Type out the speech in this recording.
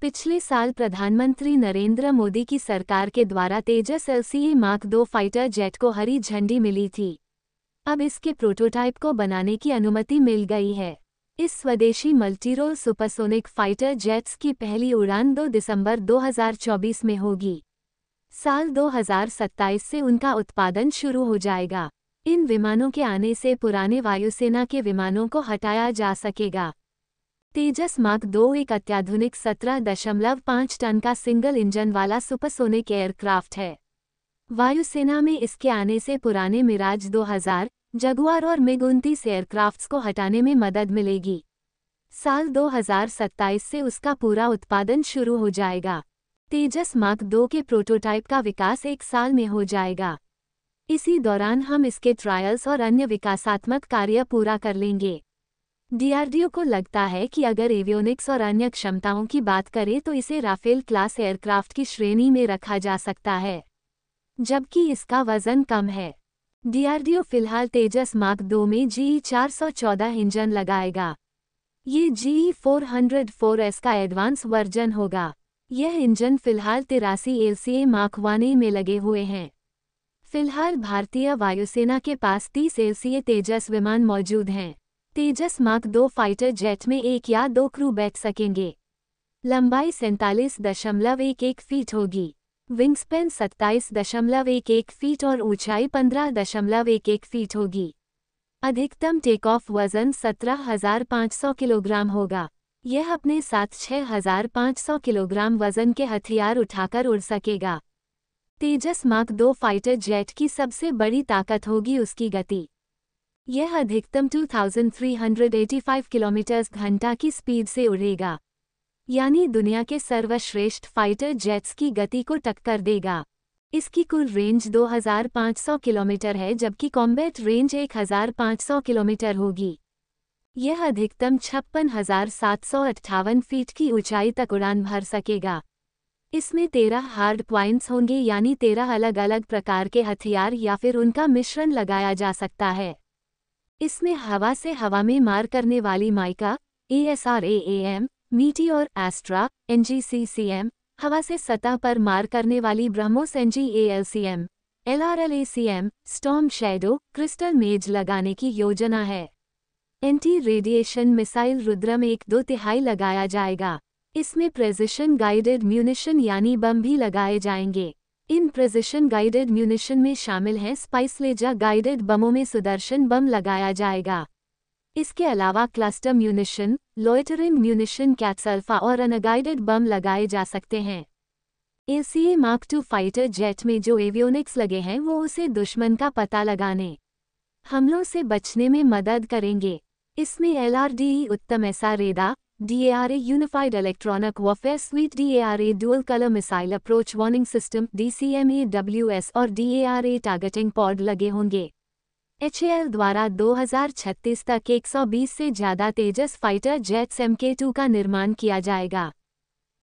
पिछले साल प्रधानमंत्री नरेंद्र मोदी की सरकार के द्वारा तेजस एलसीए मार्क दो फाइटर जेट को हरी झंडी मिली थी अब इसके प्रोटोटाइप को बनाने की अनुमति मिल गई है इस स्वदेशी मल्टीरोल सुपरसोनिक फाइटर जेट्स की पहली उड़ान 2 दिसंबर 2024 में होगी साल 2027 से उनका उत्पादन शुरू हो जाएगा इन विमानों के आने से पुराने वायुसेना के विमानों को हटाया जा सकेगा तेजस मार्क दो एक अत्याधुनिक सत्रह दशमलव पाँच टन का सिंगल इंजन वाला सुपरसोनिक एयरक्राफ्ट है वायुसेना में इसके आने से पुराने मिराज 2000, जगुआर और मिग उनतीस एयरक्राफ्ट को हटाने में मदद मिलेगी साल 2027 से उसका पूरा उत्पादन शुरू हो जाएगा तेजस मार्क दो के प्रोटोटाइप का विकास एक साल में हो जाएगा इसी दौरान हम इसके ट्रायल्स और अन्य विकासात्मक कार्य पूरा कर लेंगे डीआरडीओ को लगता है कि अगर एवियोनिक्स और अन्य क्षमताओं की बात करें तो इसे राफेल क्लास एयरक्राफ्ट की श्रेणी में रखा जा सकता है जबकि इसका वजन कम है डीआरडीओ फिलहाल तेजस मार्क दो में जीई e चौदह इंजन लगाएगा ये जीई एस e का एडवांस वर्जन होगा यह इंजन फिलहाल तिरासी एल सी मार्क में लगे हुए हैं फिलहाल भारतीय वायुसेना के पास तीस एल तेजस विमान मौजूद हैं तेजस मार्क दो फाइटर जेट में एक या दो क्रू बैठ सकेंगे लंबाई सैंतालीस दशमलव एक एक फीट होगी विंगस्पेन सत्ताईस दशमलव एक एक फीट और ऊंचाई पंद्रह दशमलव एक एक फीट होगी अधिकतम टेक ऑफ वजन सत्रह हजार पाँच सौ किलोग्राम होगा यह अपने साथ छः हजार पाँच सौ किलोग्राम वजन के हथियार उठाकर उड़ सकेगा तेजस मार्क दो फाइटर जेट की सबसे बड़ी ताकत होगी उसकी गति यह अधिकतम 2,385 किलोमीटर घंटा की स्पीड से उड़ेगा यानी दुनिया के सर्वश्रेष्ठ फाइटर जेट्स की गति को टक्कर देगा इसकी कुल रेंज 2,500 किलोमीटर है जबकि कॉम्बैट रेंज 1,500 किलोमीटर होगी यह अधिकतम छप्पन हजार सात सौ अट्ठावन फीट की ऊंचाई तक उड़ान भर सकेगा इसमें तेरह हार्ड प्वाइंट्स होंगे यानी तेरह अलग अलग प्रकार के हथियार या फिर उनका मिश्रण लगाया जा सकता है इसमें हवा से हवा में मार करने वाली माइका एएसआरएएम मीटी और एस्ट्रा एनजीसीसीएम हवा से सतह पर मार करने वाली BrahMos ALCM, LRLACM storm shadow crystal maze लगाने की योजना है एंटी रेडिएशन मिसाइल रुद्रम एक दो तिहाई लगाया जाएगा इसमें प्रेजिशन गाइडेड म्यूनिशन यानी बम भी लगाए जाएंगे इन प्रिजिशन गाइडेड म्यूनिशन में शामिल हैं स्पाइसलेजा गाइडेड बमों में सुदर्शन बम लगाया जाएगा इसके अलावा क्लस्टर म्यूनिशन लोइटरिंग म्यूनिशन कैट्सल्फा और अनगाइडेड बम लगाए जा सकते हैं ACA mark two fighter jet में जो एवियोनिक्स लगे हैं वो उसे दुश्मन का पता लगाने हमलों से बचने में मदद करेंगे इसमें एलआरडीई e उत्तम ऐसा रेदा DARA Unified Electronic Warfare Suite DARA Dual Color Missile Approach Warning System DCMAWS और DARA Targeting Pod लगे होंगे एच द्वारा 2036 तक 120 से ज़्यादा तेजस फाइटर जेट्स एम का निर्माण किया जाएगा